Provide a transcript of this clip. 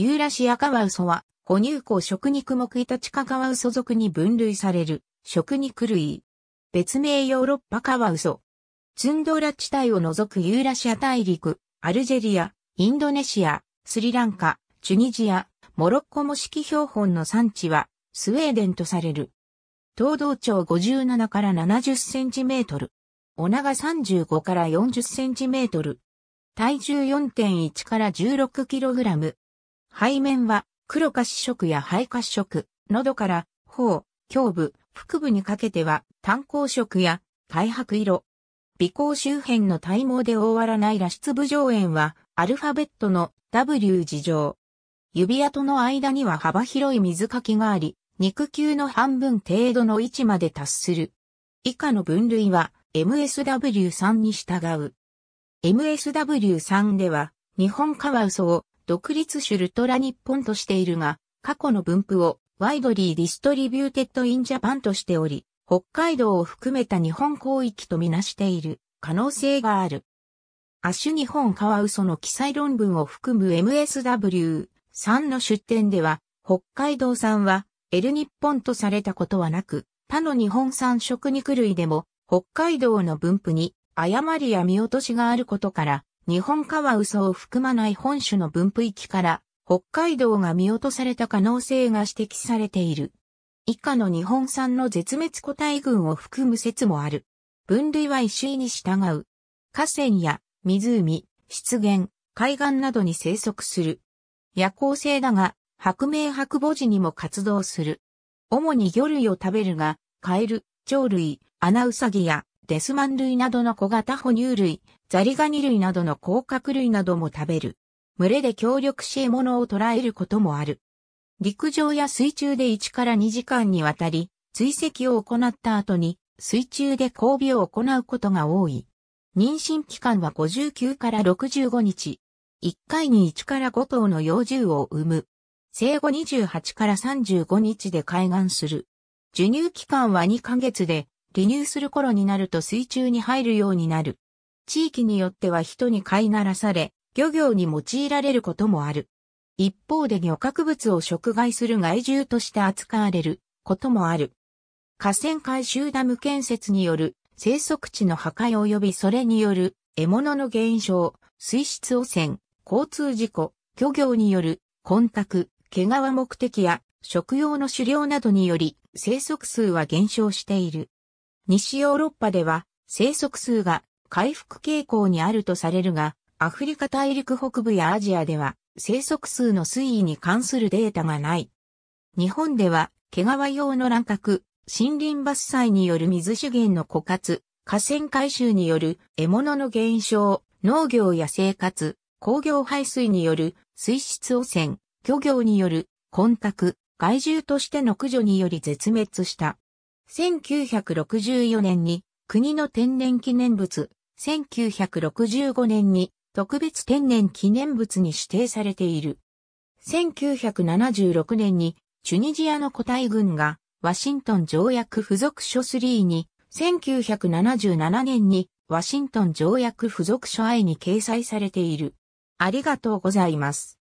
ユーラシアカワウソは、哺乳綱食肉目イタチカカワウソ属に分類される、食肉類。別名ヨーロッパカワウソ。ツンドラ地帯を除くユーラシア大陸、アルジェリア、インドネシア、スリランカ、チュニジア、モロッコ模式標本の産地は、スウェーデンとされる。東道長57から70センチメートル。お長35から40センチメートル。体重4.1から16キログラム。背面は黒褐色や肺褐色、喉から頬、胸部、腹部にかけては炭鉱色や灰白色。鼻孔周辺の体毛で覆わらない羅出部上炎はアルファベットの W 字状。指跡の間には幅広い水かきがあり、肉球の半分程度の位置まで達する。以下の分類は MSW3 に従う。MSW3 では、日本カワウソを独立シュルトラ日本としているが、過去の分布をワイドリーディストリビューテッドインジャパンとしており、北海道を含めた日本広域とみなしている可能性がある。アッシュ日本カワウソの記載論文を含む MSW3 の出展では、北海道産は L 日本とされたことはなく、他の日本産食肉類でも北海道の分布に誤りや見落としがあることから、日本カワウソを含まない本種の分布域から北海道が見落とされた可能性が指摘されている。以下の日本産の絶滅個体群を含む説もある。分類は一種に従う。河川や湖、湿原、海岸などに生息する。夜行性だが、白明白母時にも活動する。主に魚類を食べるが、カエル、鳥類、アナウサギやデスマン類などの小型哺乳類、ザリガニ類などの甲殻類なども食べる。群れで協力し獲物を捕らえることもある。陸上や水中で1から2時間にわたり、追跡を行った後に、水中で交尾を行うことが多い。妊娠期間は59から65日。1回に1から5頭の幼獣を産む。生後28から35日で開眼する。授乳期間は2ヶ月で、離乳する頃になると水中に入るようになる。地域によっては人に飼いならされ、漁業に用いられることもある。一方で漁獲物を食害する害獣として扱われることもある。河川回収ダム建設による生息地の破壊及びそれによる獲物の減少、水質汚染、交通事故、漁業による混濁、毛皮目的や食用の狩猟などにより生息数は減少している。西ヨーロッパでは生息数が回復傾向にあるとされるが、アフリカ大陸北部やアジアでは生息数の推移に関するデータがない。日本では毛皮用の乱獲、森林伐採による水資源の枯渇、河川回収による獲物の減少、農業や生活、工業排水による水質汚染、漁業による混濁、害獣としての駆除により絶滅した。1964年に国の天然記念物、1965年に特別天然記念物に指定されている。1976年にチュニジアの個体群がワシントン条約付属書3に、1977年にワシントン条約付属書 I に掲載されている。ありがとうございます。